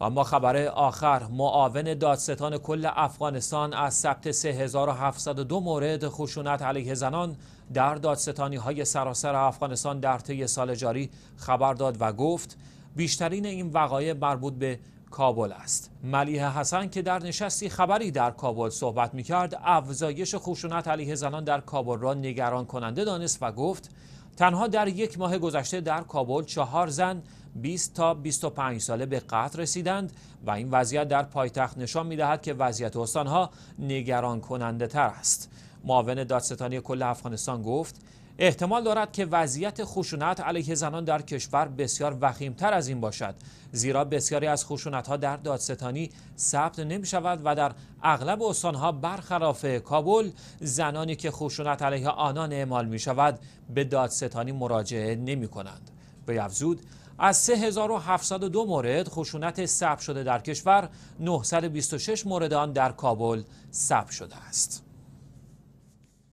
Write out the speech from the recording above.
اما خبر آخر معاون دادستان کل افغانستان از ثبت 3702 مورد خشونت علیه زنان در دادستانی های سراسر افغانستان در طی سال جاری خبر داد و گفت بیشترین این وقایع مربوط به کابل است ملیه حسن که در نشستی خبری در کابل صحبت می کرد افزایش خشونت علیه زنان در کابل را نگران کننده دانست و گفت تنها در یک ماه گذشته در کابل چهار زن 20 تا 25 ساله به قطر رسیدند و این وضعیت در پایتخت نشان دهد که وضعیت استانها نگران کننده تر است معاون دادستانی کل افغانستان گفت احتمال دارد که وضعیت خشونت علیه زنان در کشور بسیار وخیمتر از این باشد زیرا بسیاری از ها در دادستانی ثبت نمی شود و در اغلب استانها برخلاف کابل زنانی که خشونت علیه آنان اعمال می شود به دادستانی مراجعه نمی کنند بیفزود از 3702 مورد خشونت ثبت شده در کشور 926 مورد آن در کابل ثبت شده است.